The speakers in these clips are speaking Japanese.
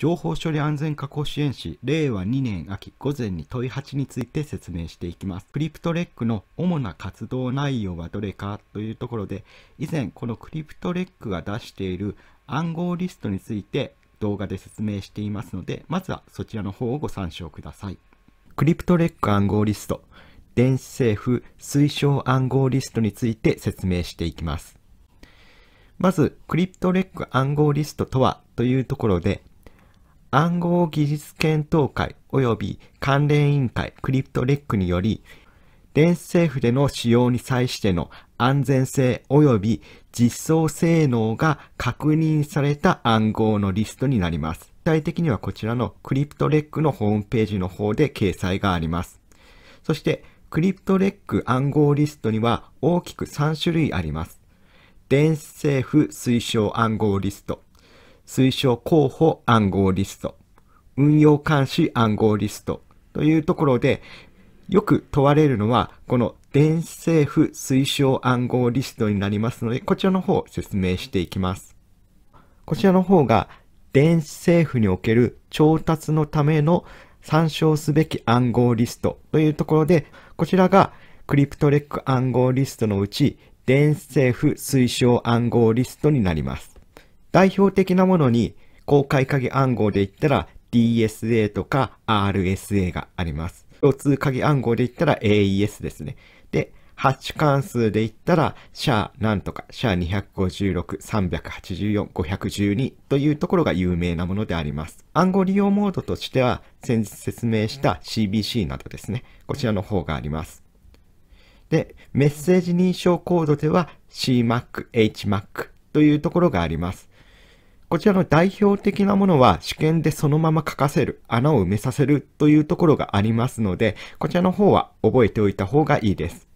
情報処理安全確保支援士令和2年秋午前に問い8について説明していきます。クリプトレックの主な活動内容はどれかというところで、以前このクリプトレックが出している暗号リストについて動画で説明していますので、まずはそちらの方をご参照ください。クリプトレック暗号リスト、電子政府推奨暗号リストについて説明していきます。まず、クリプトレック暗号リストとはというところで、暗号技術検討会及び関連委員会クリプトレックにより、電子政府での使用に際しての安全性及び実装性能が確認された暗号のリストになります。具体的にはこちらのクリプトレックのホームページの方で掲載があります。そしてクリプトレック暗号リストには大きく3種類あります。電子政府推奨暗号リスト、推奨候補暗号リスト、運用監視暗号リストというところで、よく問われるのは、この電政府推奨暗号リストになりますので、こちらの方を説明していきます。こちらの方が、電政府における調達のための参照すべき暗号リストというところで、こちらがクリプトレック暗号リストのうち、電政府推奨暗号リストになります。代表的なものに公開鍵暗号で言ったら DSA とか RSA があります。共通鍵暗号で言ったら AES ですね。で、ハッチ関数で言ったら、シャーなんとか、シャー256、384、512というところが有名なものであります。暗号利用モードとしては、先日説明した CBC などですね。こちらの方があります。で、メッセージ認証コードでは CMAC、HMAC というところがあります。こちらの代表的なものは試験でそのまま書かせる、穴を埋めさせるというところがありますので、こちらの方は覚えておいた方がいいです。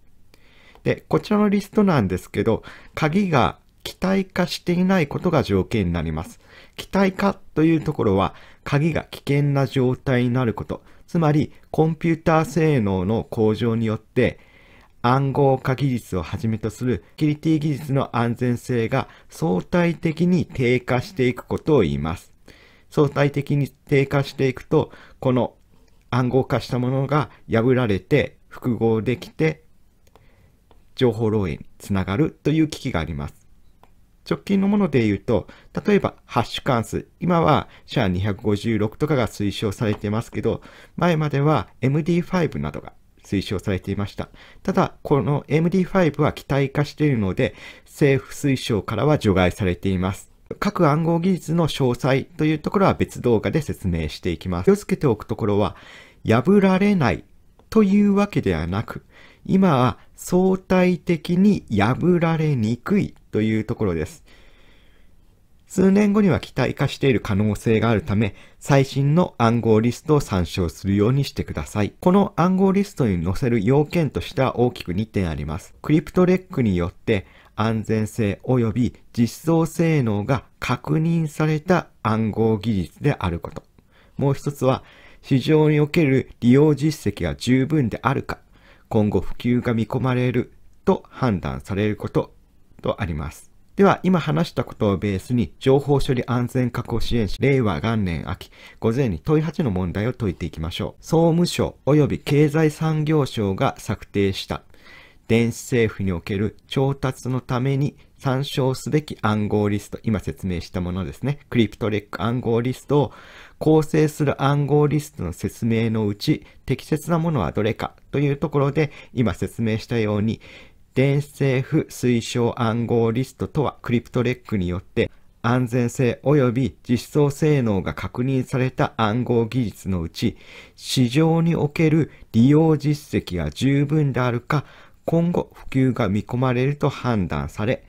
で、こちらのリストなんですけど、鍵が期待化していないことが条件になります。期待化というところは、鍵が危険な状態になること、つまりコンピューター性能の向上によって、暗号化技術をはじめとするキリティ技術の安全性が相対的に低下していくことを言います。相対的に低下していくと、この暗号化したものが破られて複合できて情報漏洩につながるという危機があります。直近のもので言うと、例えばハッシュ関数。今はシャア256とかが推奨されてますけど、前までは MD5 などが推奨されていました。ただ、この MD5 は機体化しているので、政府推奨からは除外されています。各暗号技術の詳細というところは別動画で説明していきます。気をつけておくところは、破られないというわけではなく、今は相対的に破られにくいというところです。数年後には期待化している可能性があるため、最新の暗号リストを参照するようにしてください。この暗号リストに載せる要件としては大きく2点あります。クリプトレックによって安全性及び実装性能が確認された暗号技術であること。もう一つは、市場における利用実績が十分であるか、今後普及が見込まれると判断されることとあります。では、今話したことをベースに、情報処理安全確保支援士、令和元年秋、午前に問い8の問題を解いていきましょう。総務省及び経済産業省が策定した電子政府における調達のために参照すべき暗号リスト、今説明したものですね。クリプトレック暗号リストを構成する暗号リストの説明のうち適切なものはどれかというところで今説明したように電子政府推奨暗号リストとはクリプトレックによって安全性及び実装性能が確認された暗号技術のうち、市場における利用実績が十分であるか、今後普及が見込まれると判断され、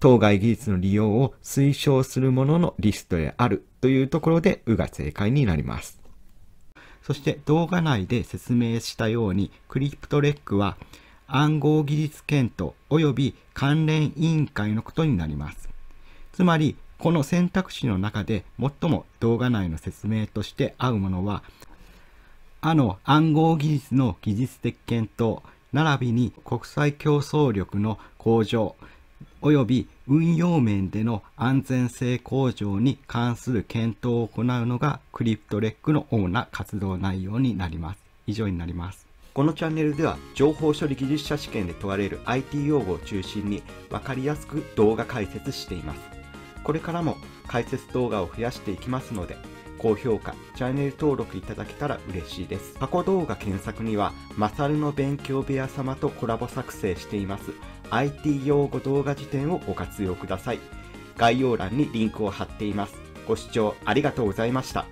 当該技術の利用を推奨するもののリストであるというところで、うが正解になります。そして動画内で説明したように、クリプトレックは、暗号技術検討及び関連委員会のことになります。つまり、この選択肢の中で最も動画内の説明として合うものは、あの暗号技術の技術的検討、並びに国際競争力の向上、及び運用面での安全性向上に関する検討を行うのがクリプトレックの主な活動内容になります。以上になります。このチャンネルでは情報処理技術者試験で問われる IT 用語を中心に分かりやすく動画解説しています。これからも解説動画を増やしていきますので、高評価、チャンネル登録いただけたら嬉しいです。過去動画検索には、マサルの勉強部屋様とコラボ作成しています IT 用語動画辞典をご活用ください。概要欄にリンクを貼っています。ご視聴ありがとうございました。